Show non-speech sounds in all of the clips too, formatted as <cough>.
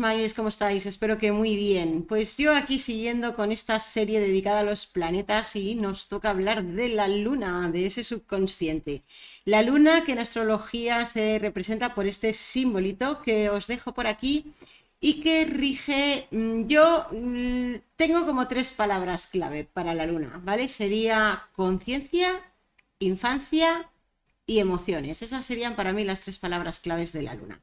Mayes, ¿cómo estáis? Espero que muy bien. Pues yo aquí siguiendo con esta serie dedicada a los planetas y nos toca hablar de la luna, de ese subconsciente. La luna que en astrología se representa por este simbolito que os dejo por aquí y que rige, mm, yo mm, tengo como tres palabras clave para la luna, ¿vale? Sería conciencia, infancia y emociones. Esas serían para mí las tres palabras claves de la luna.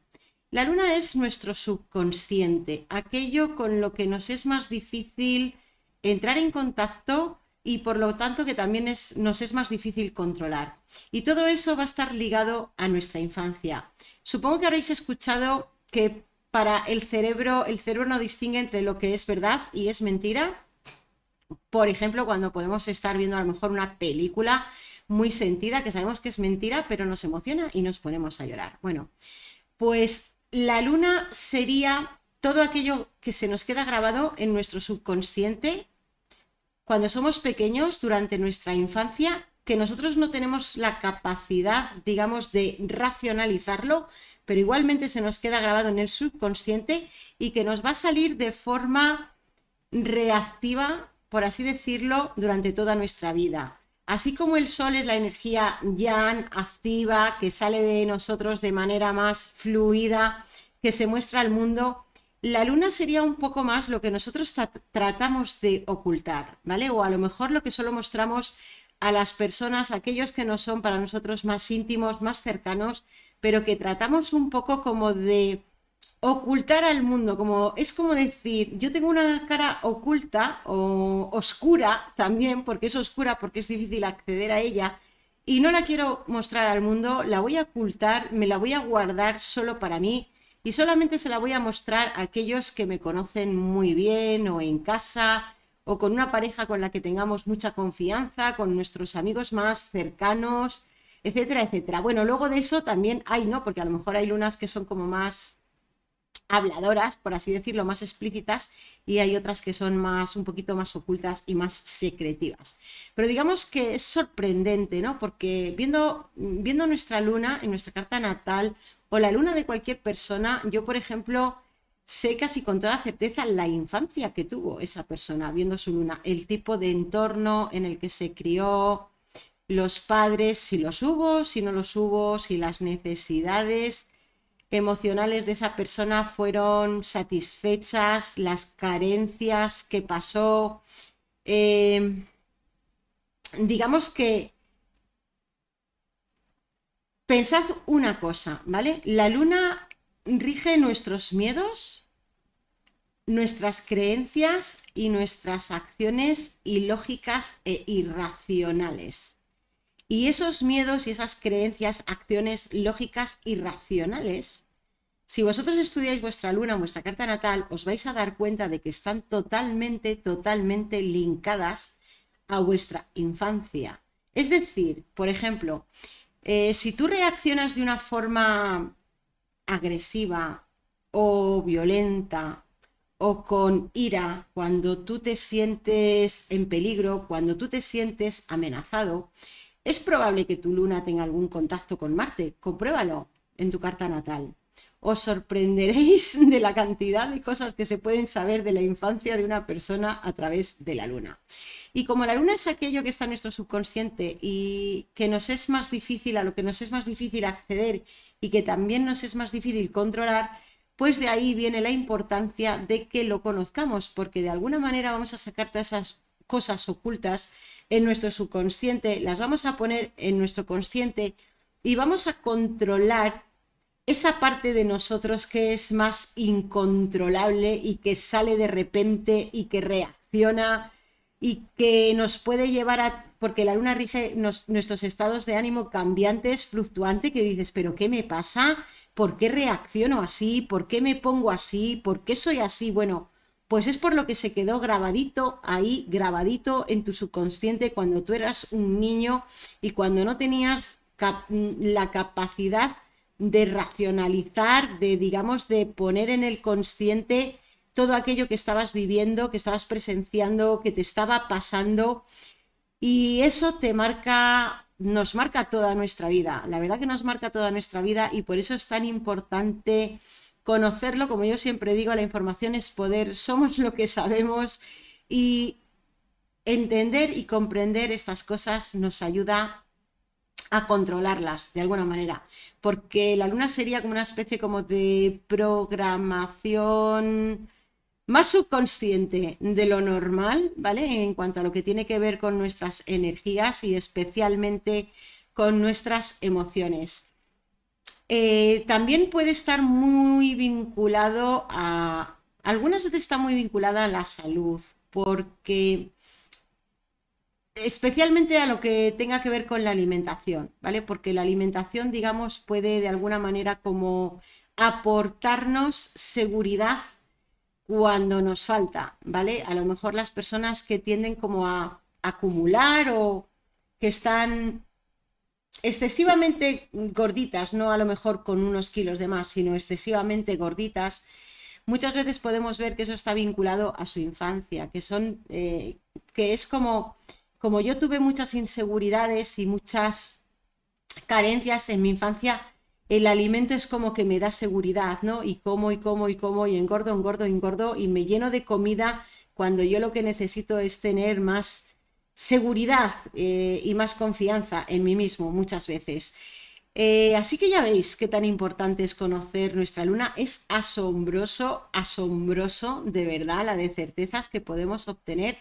La luna es nuestro subconsciente, aquello con lo que nos es más difícil entrar en contacto y por lo tanto que también nos es más difícil controlar. Y todo eso va a estar ligado a nuestra infancia. Supongo que habréis escuchado que para el cerebro, el cerebro no distingue entre lo que es verdad y es mentira. Por ejemplo, cuando podemos estar viendo a lo mejor una película muy sentida que sabemos que es mentira, pero nos emociona y nos ponemos a llorar. Bueno, pues la luna sería todo aquello que se nos queda grabado en nuestro subconsciente cuando somos pequeños, durante nuestra infancia, que nosotros no tenemos la capacidad, digamos, de racionalizarlo, pero igualmente se nos queda grabado en el subconsciente y que nos va a salir de forma reactiva, por así decirlo, durante toda nuestra vida. Así como el sol es la energía ya activa que sale de nosotros de manera más fluida, que se muestra al mundo, la luna sería un poco más lo que nosotros tratamos de ocultar, ¿vale? O a lo mejor lo que solo mostramos a las personas, aquellos que no son para nosotros más íntimos, más cercanos, pero que tratamos un poco como de ocultar al mundo, como es como decir, yo tengo una cara oculta o oscura también, porque es oscura, porque es difícil acceder a ella, y no la quiero mostrar al mundo, la voy a ocultar, me la voy a guardar solo para mí y solamente se la voy a mostrar a aquellos que me conocen muy bien o en casa o con una pareja con la que tengamos mucha confianza, con nuestros amigos más cercanos, etcétera, etcétera. Bueno, luego de eso también hay, ¿no? Porque a lo mejor hay lunas que son como más habladoras, por así decirlo, más explícitas, y hay otras que son más, un poquito más ocultas y más secretivas. Pero digamos que es sorprendente, ¿no? Porque viendo, viendo nuestra luna en nuestra carta natal o la luna de cualquier persona, yo, por ejemplo, sé casi con toda certeza la infancia que tuvo esa persona viendo su luna, el tipo de entorno en el que se crió, los padres, si los hubo, si no los hubo, si las necesidades, emocionales de esa persona fueron satisfechas, las carencias que pasó. Eh, digamos que pensad una cosa, ¿vale? La luna rige nuestros miedos, nuestras creencias y nuestras acciones ilógicas e irracionales. Y esos miedos y esas creencias, acciones lógicas y racionales, si vosotros estudiáis vuestra luna, vuestra carta natal, os vais a dar cuenta de que están totalmente, totalmente linkadas a vuestra infancia. Es decir, por ejemplo, eh, si tú reaccionas de una forma agresiva o violenta o con ira, cuando tú te sientes en peligro, cuando tú te sientes amenazado, es probable que tu luna tenga algún contacto con Marte. Compruébalo en tu carta natal. Os sorprenderéis <laughs> de la cantidad de cosas que se pueden saber de la infancia de una persona a través de la luna. Y como la luna es aquello que está en nuestro subconsciente y que nos es más difícil, a lo que nos es más difícil acceder y que también nos es más difícil controlar, pues de ahí viene la importancia de que lo conozcamos, porque de alguna manera vamos a sacar todas esas cosas ocultas en nuestro subconsciente, las vamos a poner en nuestro consciente y vamos a controlar esa parte de nosotros que es más incontrolable y que sale de repente y que reacciona y que nos puede llevar a, porque la luna rige nuestros estados de ánimo cambiantes, fluctuantes, que dices, pero ¿qué me pasa? ¿Por qué reacciono así? ¿Por qué me pongo así? ¿Por qué soy así? Bueno, pues es por lo que se quedó grabadito ahí, grabadito en tu subconsciente cuando tú eras un niño y cuando no tenías la capacidad de racionalizar, de, digamos, de poner en el consciente todo aquello que estabas viviendo, que estabas presenciando, que te estaba pasando. Y eso te marca, nos marca toda nuestra vida. La verdad que nos marca toda nuestra vida y por eso es tan importante conocerlo, como yo siempre digo, la información es poder, somos lo que sabemos y entender y comprender estas cosas nos ayuda a controlarlas de alguna manera, porque la luna sería como una especie como de programación más subconsciente de lo normal, ¿vale? En cuanto a lo que tiene que ver con nuestras energías y especialmente con nuestras emociones. Eh, también puede estar muy vinculado a... Algunas veces está muy vinculada a la salud, porque especialmente a lo que tenga que ver con la alimentación, ¿vale? Porque la alimentación, digamos, puede de alguna manera como aportarnos seguridad cuando nos falta, ¿vale? A lo mejor las personas que tienden como a acumular o que están excesivamente gorditas, no a lo mejor con unos kilos de más, sino excesivamente gorditas, muchas veces podemos ver que eso está vinculado a su infancia, que son, eh, que es como, como yo tuve muchas inseguridades y muchas carencias en mi infancia, el alimento es como que me da seguridad, ¿no? Y como y como y como y engordo, engordo, engordo y me lleno de comida cuando yo lo que necesito es tener más seguridad eh, y más confianza en mí mismo muchas veces. Eh, así que ya veis qué tan importante es conocer nuestra luna. Es asombroso, asombroso de verdad la de certezas que podemos obtener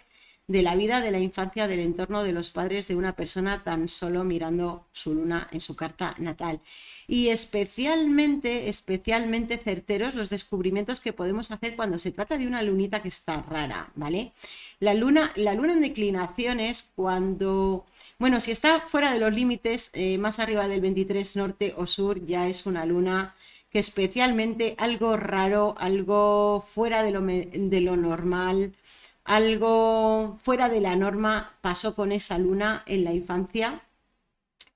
de la vida de la infancia del entorno de los padres de una persona tan solo mirando su luna en su carta natal. Y especialmente, especialmente certeros los descubrimientos que podemos hacer cuando se trata de una lunita que está rara, ¿vale? La luna, la luna en declinación es cuando, bueno, si está fuera de los límites, eh, más arriba del 23 norte o sur, ya es una luna que especialmente algo raro, algo fuera de lo, de lo normal, algo fuera de la norma pasó con esa luna en la infancia,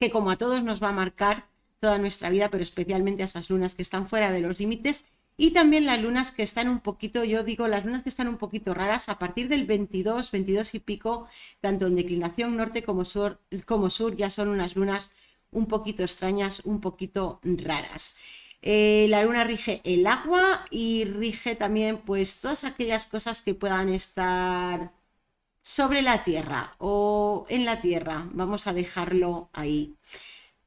que como a todos nos va a marcar toda nuestra vida, pero especialmente a esas lunas que están fuera de los límites y también las lunas que están un poquito, yo digo, las lunas que están un poquito raras a partir del 22, 22 y pico, tanto en declinación norte como sur, como sur ya son unas lunas un poquito extrañas, un poquito raras. Eh, la luna rige el agua y rige también pues todas aquellas cosas que puedan estar sobre la tierra o en la tierra. Vamos a dejarlo ahí.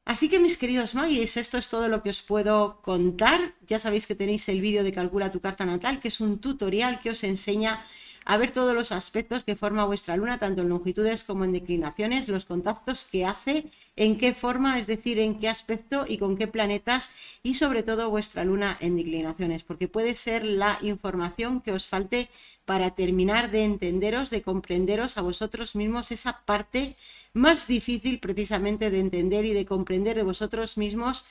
Así que mis queridos magis, esto es todo lo que os puedo contar. Ya sabéis que tenéis el vídeo de Calcula tu carta natal, que es un tutorial que os enseña a ver todos los aspectos que forma vuestra luna, tanto en longitudes como en declinaciones, los contactos que hace, en qué forma, es decir, en qué aspecto y con qué planetas y sobre todo vuestra luna en declinaciones, porque puede ser la información que os falte para terminar de entenderos, de comprenderos a vosotros mismos esa parte más difícil precisamente de entender y de comprender de vosotros mismos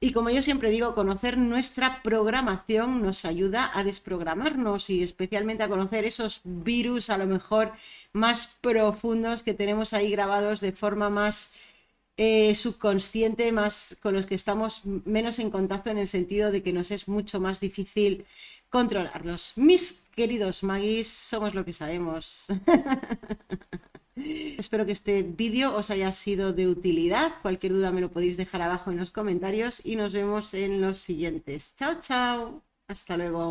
y como yo siempre digo, conocer nuestra programación nos ayuda a desprogramarnos y especialmente a conocer esos virus a lo mejor más profundos que tenemos ahí grabados de forma más eh, subconsciente, más con los que estamos menos en contacto en el sentido de que nos es mucho más difícil controlarlos. Mis queridos magis, somos lo que sabemos. <laughs> Espero que este vídeo os haya sido de utilidad. Cualquier duda me lo podéis dejar abajo en los comentarios y nos vemos en los siguientes. Chao, chao. Hasta luego.